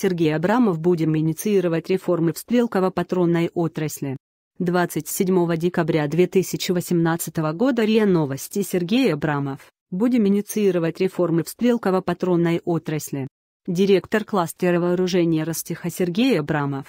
Сергей Абрамов будем инициировать реформы в стрелково-патронной отрасли. 27 декабря 2018 года РИА Новости Сергей Абрамов. Будем инициировать реформы в стрелково-патронной отрасли. Директор кластера вооружения Ростиха Сергей Абрамов.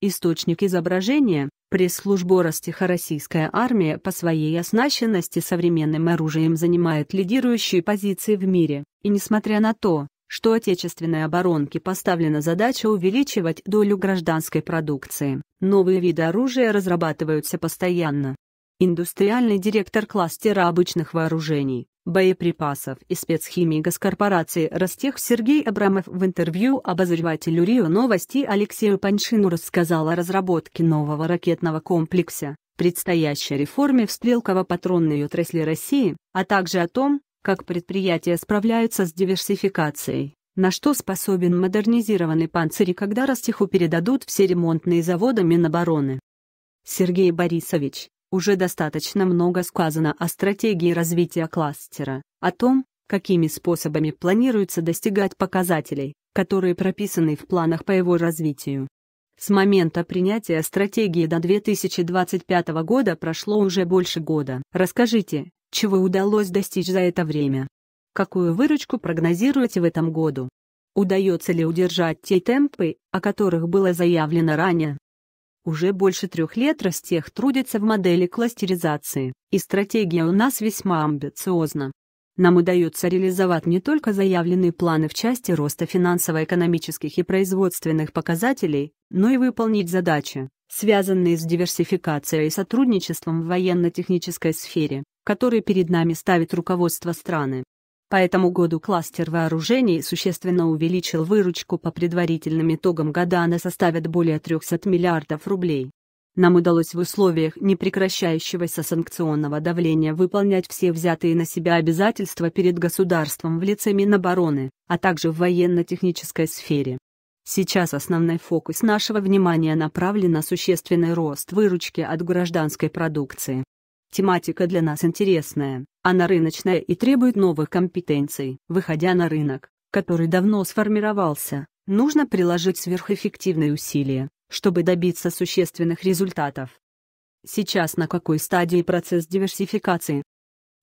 Источник изображения – пресс-служба Ростиха российская армия по своей оснащенности современным оружием занимает лидирующие позиции в мире, и несмотря на то, что отечественной оборонке поставлена задача увеличивать долю гражданской продукции. Новые виды оружия разрабатываются постоянно. Индустриальный директор кластера обычных вооружений, боеприпасов и спецхимии госкорпорации «Ростех» Сергей Абрамов в интервью обозревателю «Рио Новости» Алексею Паншину рассказал о разработке нового ракетного комплекса, предстоящей реформе в стрелково-патронной отрасли России, а также о том, как предприятия справляются с диверсификацией? На что способен модернизированный панцирь и когда растиху передадут все ремонтные заводы Минобороны? Сергей Борисович, уже достаточно много сказано о стратегии развития кластера, о том, какими способами планируется достигать показателей, которые прописаны в планах по его развитию. С момента принятия стратегии до 2025 года прошло уже больше года. Расскажите, чего удалось достичь за это время? Какую выручку прогнозируете в этом году? Удается ли удержать те темпы, о которых было заявлено ранее? Уже больше трех лет Ростех трудится в модели кластеризации, и стратегия у нас весьма амбициозна нам удается реализовать не только заявленные планы в части роста финансово-экономических и производственных показателей, но и выполнить задачи, связанные с диверсификацией и сотрудничеством в военно-технической сфере, которые перед нами ставит руководство страны. По этому году кластер вооружений существенно увеличил выручку по предварительным итогам года она составит более 300 миллиардов рублей. Нам удалось в условиях непрекращающегося санкционного давления выполнять все взятые на себя обязательства перед государством в лице Минобороны, а также в военно-технической сфере. Сейчас основной фокус нашего внимания направлен на существенный рост выручки от гражданской продукции. Тематика для нас интересная, она рыночная и требует новых компетенций. Выходя на рынок, который давно сформировался, нужно приложить сверхэффективные усилия, чтобы добиться существенных результатов. Сейчас на какой стадии процесс диверсификации?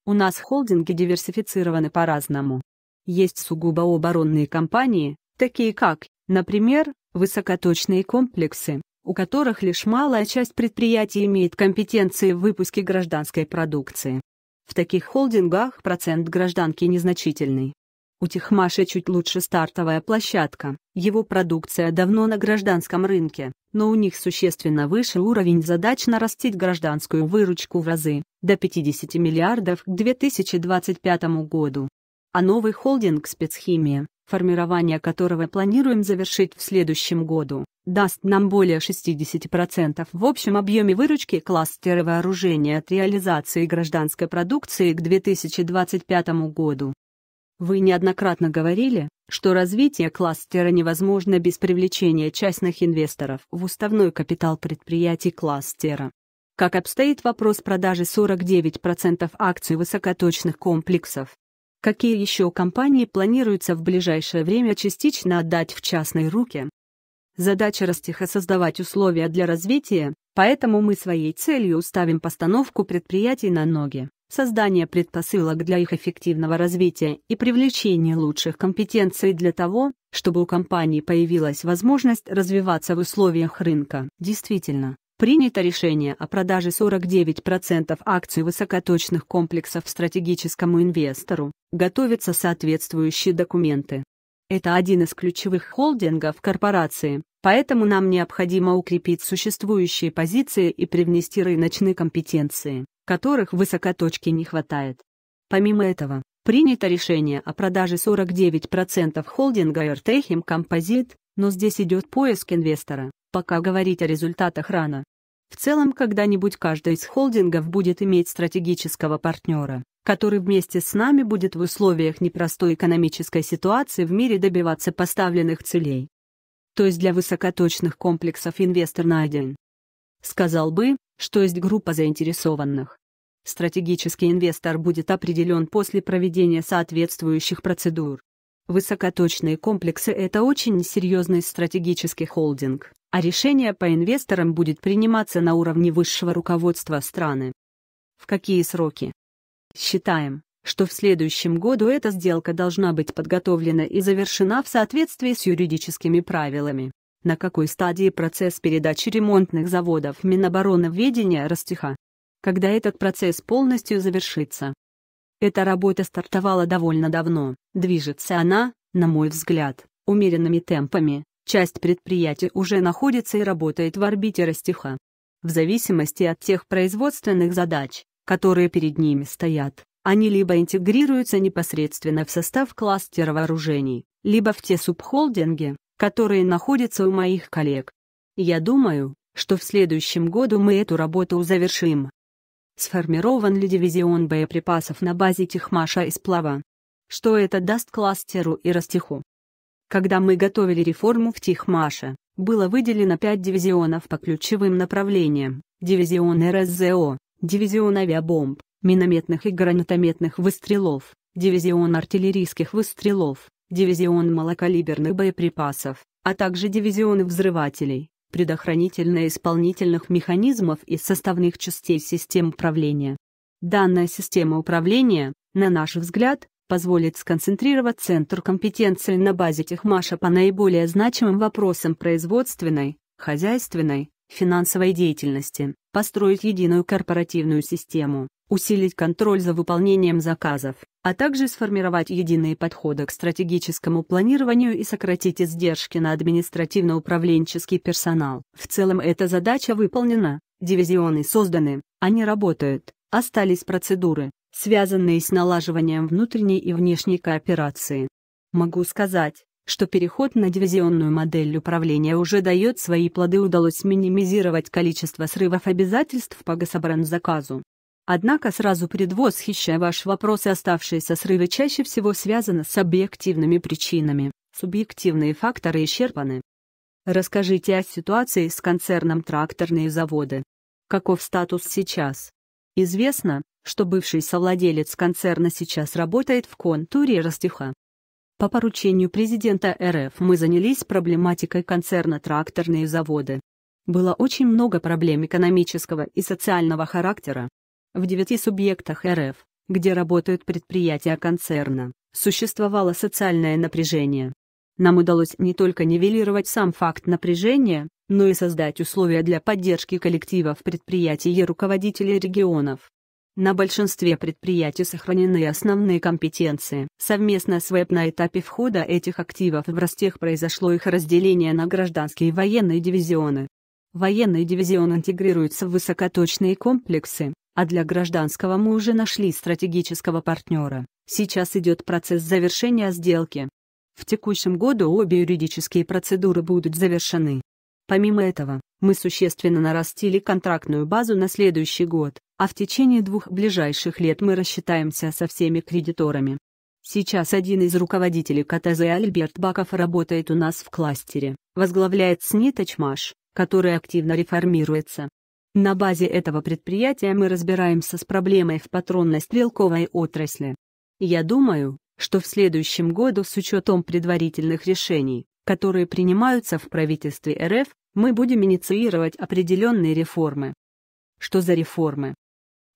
У нас холдинги диверсифицированы по-разному. Есть сугубо оборонные компании, такие как, например, высокоточные комплексы, у которых лишь малая часть предприятий имеет компетенции в выпуске гражданской продукции. В таких холдингах процент гражданки незначительный. У Техмаша чуть лучше стартовая площадка, его продукция давно на гражданском рынке, но у них существенно выше уровень задач нарастить гражданскую выручку в разы, до 50 миллиардов к 2025 году. А новый холдинг спецхимии, формирование которого планируем завершить в следующем году, даст нам более 60% в общем объеме выручки кластера вооружения от реализации гражданской продукции к 2025 году. Вы неоднократно говорили, что развитие кластера невозможно без привлечения частных инвесторов в уставной капитал предприятий кластера. Как обстоит вопрос продажи 49% акций высокоточных комплексов? Какие еще компании планируется в ближайшее время частично отдать в частные руки? Задача Ростиха – создавать условия для развития, поэтому мы своей целью уставим постановку предприятий на ноги создание предпосылок для их эффективного развития и привлечение лучших компетенций для того, чтобы у компании появилась возможность развиваться в условиях рынка. Действительно, принято решение о продаже 49% акций высокоточных комплексов стратегическому инвестору, готовятся соответствующие документы. Это один из ключевых холдингов корпорации, поэтому нам необходимо укрепить существующие позиции и привнести рыночные компетенции которых высокоточки не хватает. Помимо этого, принято решение о продаже 49% холдинга Airtechim Composite, но здесь идет поиск инвестора, пока говорить о результатах рано. В целом когда-нибудь каждый из холдингов будет иметь стратегического партнера, который вместе с нами будет в условиях непростой экономической ситуации в мире добиваться поставленных целей. То есть для высокоточных комплексов инвестор найден. Сказал бы, что есть группа заинтересованных. Стратегический инвестор будет определен после проведения соответствующих процедур. Высокоточные комплексы – это очень серьезный стратегический холдинг, а решение по инвесторам будет приниматься на уровне высшего руководства страны. В какие сроки? Считаем, что в следующем году эта сделка должна быть подготовлена и завершена в соответствии с юридическими правилами на какой стадии процесс передачи ремонтных заводов Минобороны Минобороноведения Ростеха, когда этот процесс полностью завершится. Эта работа стартовала довольно давно, движется она, на мой взгляд, умеренными темпами, часть предприятий уже находится и работает в орбите Ростеха. В зависимости от тех производственных задач, которые перед ними стоят, они либо интегрируются непосредственно в состав кластера вооружений, либо в те субхолдинги, которые находятся у моих коллег. Я думаю, что в следующем году мы эту работу завершим. Сформирован ли дивизион боеприпасов на базе Техмаша и Сплава? Что это даст кластеру и Ростеху? Когда мы готовили реформу в Тихмаше, было выделено 5 дивизионов по ключевым направлениям – дивизион РСЗО, дивизион авиабомб, минометных и гранатометных выстрелов, дивизион артиллерийских выстрелов, дивизион малокалиберных боеприпасов, а также дивизионы взрывателей, предохранительно-исполнительных механизмов и составных частей систем управления. Данная система управления, на наш взгляд, позволит сконцентрировать центр компетенции на базе техмаша по наиболее значимым вопросам производственной, хозяйственной, финансовой деятельности, построить единую корпоративную систему, усилить контроль за выполнением заказов, а также сформировать единые подходы к стратегическому планированию и сократить издержки на административно-управленческий персонал. В целом эта задача выполнена, дивизионы созданы, они работают, остались процедуры, связанные с налаживанием внутренней и внешней кооперации. Могу сказать, что переход на дивизионную модель управления уже дает свои плоды удалось минимизировать количество срывов обязательств по гособранзаказу, Однако сразу предвосхищая ваш вопрос оставшиеся срывы чаще всего связаны с объективными причинами. Субъективные факторы исчерпаны. Расскажите о ситуации с концерном «Тракторные заводы». Каков статус сейчас? Известно, что бывший совладелец концерна сейчас работает в контуре Ростеха. По поручению президента РФ мы занялись проблематикой концерна «Тракторные заводы». Было очень много проблем экономического и социального характера, в девяти субъектах РФ, где работают предприятия концерна, существовало социальное напряжение. Нам удалось не только нивелировать сам факт напряжения, но и создать условия для поддержки коллективов предприятий и руководителей регионов. На большинстве предприятий сохранены основные компетенции. Совместно с ВЭП на этапе входа этих активов в Ростех произошло их разделение на гражданские и военные дивизионы. Военный дивизион интегрируется в высокоточные комплексы, а для гражданского мы уже нашли стратегического партнера. Сейчас идет процесс завершения сделки. В текущем году обе юридические процедуры будут завершены. Помимо этого, мы существенно нарастили контрактную базу на следующий год, а в течение двух ближайших лет мы рассчитаемся со всеми кредиторами. Сейчас один из руководителей КТЗ Альберт Баков работает у нас в кластере, возглавляет СНИ «Тачмаш», который активно реформируется. На базе этого предприятия мы разбираемся с проблемой в патронной стрелковой отрасли. Я думаю, что в следующем году с учетом предварительных решений, которые принимаются в правительстве РФ, мы будем инициировать определенные реформы. Что за реформы?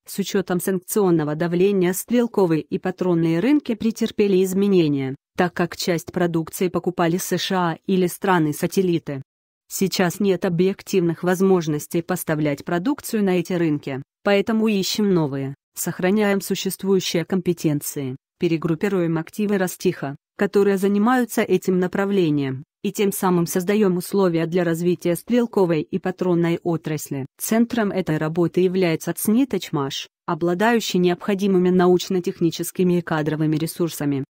С учетом санкционного давления стрелковые и патронные рынки претерпели изменения, так как часть продукции покупали США или страны-сателлиты. Сейчас нет объективных возможностей поставлять продукцию на эти рынки, поэтому ищем новые, сохраняем существующие компетенции, перегруппируем активы Растиха, которые занимаются этим направлением, и тем самым создаем условия для развития стрелковой и патронной отрасли. Центром этой работы является ЦНИТОЧМАШ, обладающий необходимыми научно-техническими и кадровыми ресурсами.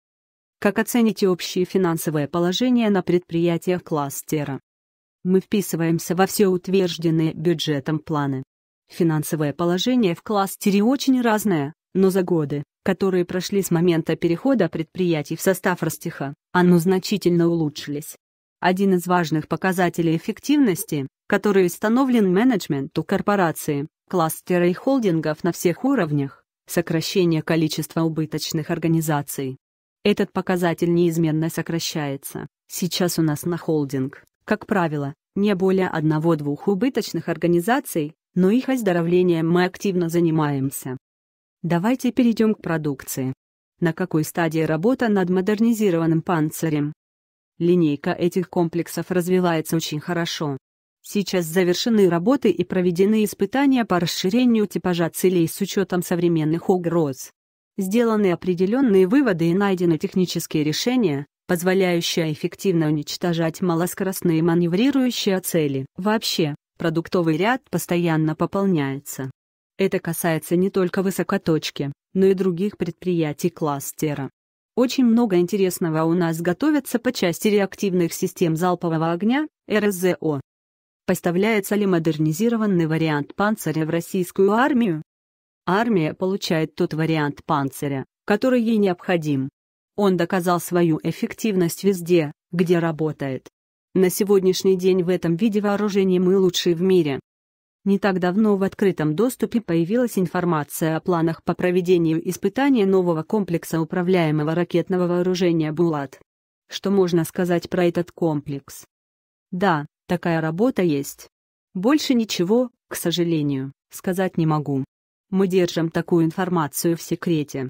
Как оцените общее финансовое положение на предприятиях кластера? мы вписываемся во все утвержденные бюджетом планы. Финансовое положение в кластере очень разное, но за годы, которые прошли с момента перехода предприятий в состав Ростеха, оно значительно улучшилось. Один из важных показателей эффективности, который установлен менеджменту корпорации, кластера и холдингов на всех уровнях, сокращение количества убыточных организаций. Этот показатель неизменно сокращается. Сейчас у нас на холдинг, как правило, не более одного-двух убыточных организаций, но их оздоровлением мы активно занимаемся. Давайте перейдем к продукции. На какой стадии работа над модернизированным панцирем? Линейка этих комплексов развивается очень хорошо. Сейчас завершены работы и проведены испытания по расширению типажа целей с учетом современных угроз. Сделаны определенные выводы и найдены технические решения, позволяющая эффективно уничтожать малоскоростные маневрирующие цели. Вообще, продуктовый ряд постоянно пополняется. Это касается не только высокоточки, но и других предприятий кластера. Очень много интересного у нас готовится по части реактивных систем залпового огня, РСЗО. Поставляется ли модернизированный вариант панциря в российскую армию? Армия получает тот вариант панциря, который ей необходим. Он доказал свою эффективность везде, где работает. На сегодняшний день в этом виде вооружения мы лучшие в мире. Не так давно в открытом доступе появилась информация о планах по проведению испытания нового комплекса управляемого ракетного вооружения «Булат». Что можно сказать про этот комплекс? Да, такая работа есть. Больше ничего, к сожалению, сказать не могу. Мы держим такую информацию в секрете.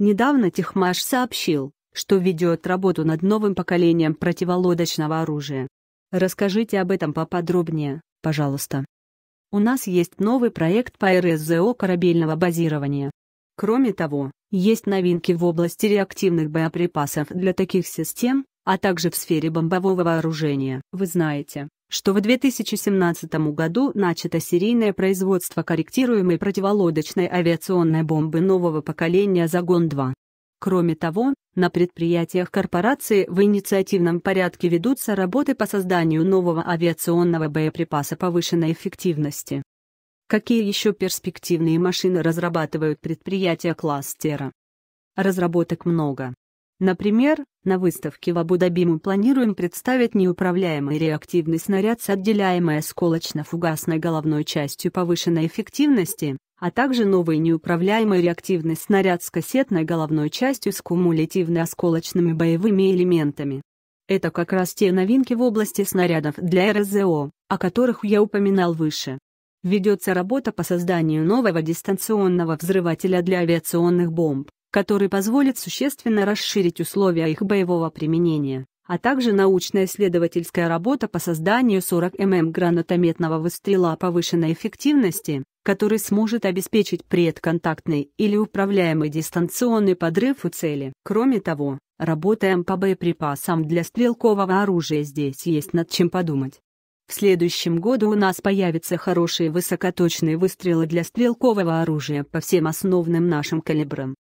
Недавно Техмаш сообщил, что ведет работу над новым поколением противолодочного оружия. Расскажите об этом поподробнее, пожалуйста. У нас есть новый проект по РСЗО корабельного базирования. Кроме того, есть новинки в области реактивных боеприпасов для таких систем, а также в сфере бомбового вооружения. Вы знаете, что в 2017 году начато серийное производство корректируемой противолодочной авиационной бомбы нового поколения «Загон-2». Кроме того, на предприятиях корпорации в инициативном порядке ведутся работы по созданию нового авиационного боеприпаса повышенной эффективности. Какие еще перспективные машины разрабатывают предприятия кластера? Разработок много. Например, на выставке в Абу-Даби мы планируем представить неуправляемый реактивный снаряд с отделяемой осколочно-фугасной головной частью повышенной эффективности, а также новый неуправляемый реактивный снаряд с кассетной головной частью с кумулятивно-осколочными боевыми элементами. Это как раз те новинки в области снарядов для РЗО, о которых я упоминал выше. Ведется работа по созданию нового дистанционного взрывателя для авиационных бомб, который позволит существенно расширить условия их боевого применения, а также научно-исследовательская работа по созданию 40 мм гранатометного выстрела повышенной эффективности, который сможет обеспечить предконтактный или управляемый дистанционный подрыв у цели. Кроме того, работаем по боеприпасам для стрелкового оружия здесь есть над чем подумать. В следующем году у нас появятся хорошие высокоточные выстрелы для стрелкового оружия по всем основным нашим калибрам.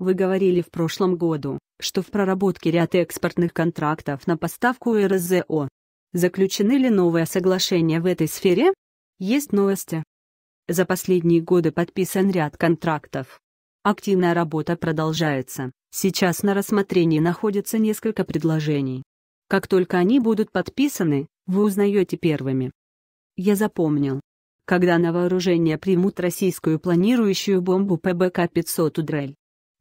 Вы говорили в прошлом году, что в проработке ряд экспортных контрактов на поставку РЗО. Заключены ли новые соглашения в этой сфере? Есть новости. За последние годы подписан ряд контрактов. Активная работа продолжается. Сейчас на рассмотрении находится несколько предложений. Как только они будут подписаны, вы узнаете первыми. Я запомнил. Когда на вооружение примут российскую планирующую бомбу ПБК-500 «Удрель»,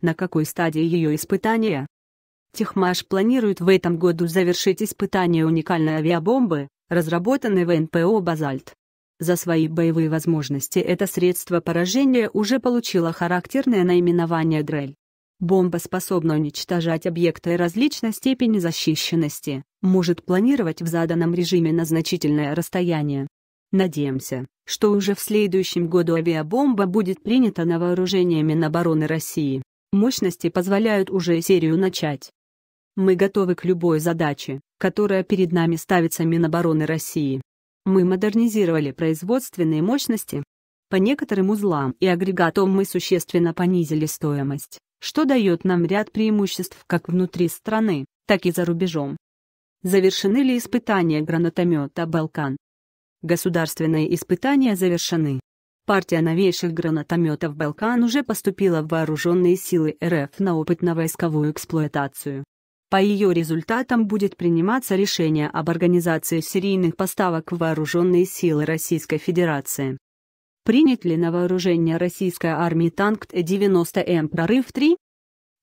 на какой стадии ее испытания. Техмаш планирует в этом году завершить испытание уникальной авиабомбы, разработанной в НПО «Базальт». За свои боевые возможности это средство поражения уже получило характерное наименование «Дрель». Бомба способна уничтожать объекты различной степени защищенности, может планировать в заданном режиме на значительное расстояние. Надеемся, что уже в следующем году авиабомба будет принята на вооружение Минобороны России. Мощности позволяют уже серию начать. Мы готовы к любой задаче, которая перед нами ставится Минобороны России. Мы модернизировали производственные мощности. По некоторым узлам и агрегатам мы существенно понизили стоимость, что дает нам ряд преимуществ как внутри страны, так и за рубежом. Завершены ли испытания гранатомета «Балкан»? Государственные испытания завершены. Партия новейших гранатометов «Балкан» уже поступила в вооруженные силы РФ на опытно-войсковую эксплуатацию. По ее результатам будет приниматься решение об организации серийных поставок в вооруженные силы Российской Федерации. Принят ли на вооружение российской армии танк Т-90М «Прорыв-3»?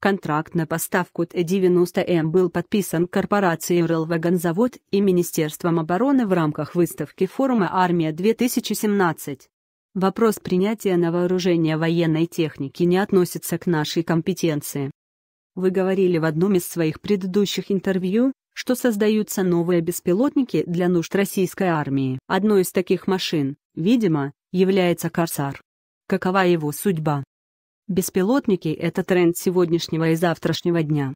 Контракт на поставку Т-90М был подписан корпорацией «Уралвагонзавод» и Министерством обороны в рамках выставки форума «Армия-2017». Вопрос принятия на вооружение военной техники не относится к нашей компетенции. Вы говорили в одном из своих предыдущих интервью, что создаются новые беспилотники для нужд российской армии. Одной из таких машин, видимо, является «Корсар». Какова его судьба? Беспилотники – это тренд сегодняшнего и завтрашнего дня.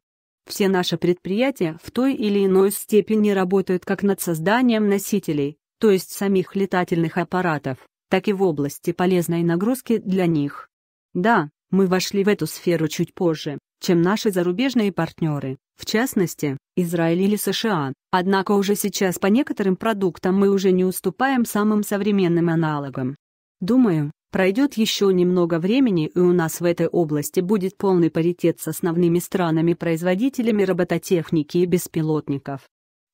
Все наши предприятия в той или иной степени работают как над созданием носителей, то есть самих летательных аппаратов, так и в области полезной нагрузки для них. Да, мы вошли в эту сферу чуть позже, чем наши зарубежные партнеры, в частности, Израиль или США, однако уже сейчас по некоторым продуктам мы уже не уступаем самым современным аналогам. Думаю, пройдет еще немного времени и у нас в этой области будет полный паритет с основными странами-производителями робототехники и беспилотников.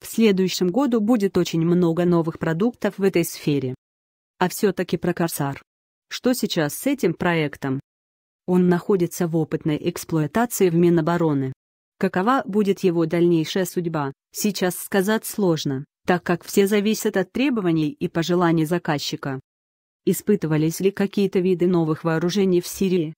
В следующем году будет очень много новых продуктов в этой сфере. А все-таки про «Корсар». Что сейчас с этим проектом? Он находится в опытной эксплуатации в Минобороны. Какова будет его дальнейшая судьба, сейчас сказать сложно, так как все зависят от требований и пожеланий заказчика. Испытывались ли какие-то виды новых вооружений в Сирии?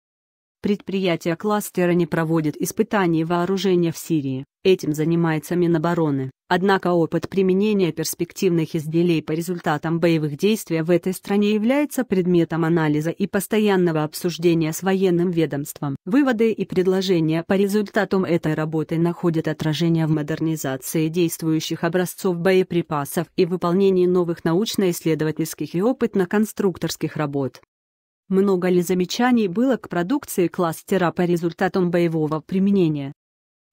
Предприятия кластера не проводят испытаний вооружения в Сирии, этим занимается Минобороны. Однако опыт применения перспективных изделий по результатам боевых действий в этой стране является предметом анализа и постоянного обсуждения с военным ведомством. Выводы и предложения по результатам этой работы находят отражение в модернизации действующих образцов боеприпасов и выполнении новых научно-исследовательских и опытно-конструкторских работ много ли замечаний было к продукции кластера по результатам боевого применения.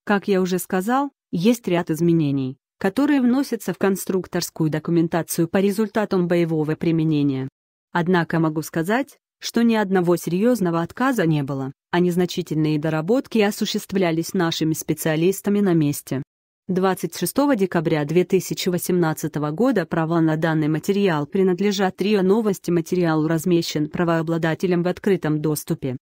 Как я уже сказал, есть ряд изменений, которые вносятся в конструкторскую документацию по результатам боевого применения. Однако могу сказать, что ни одного серьезного отказа не было, а незначительные доработки осуществлялись нашими специалистами на месте. 26 декабря 2018 года права на данный материал принадлежат Рио Новости. Материал размещен правообладателем в открытом доступе.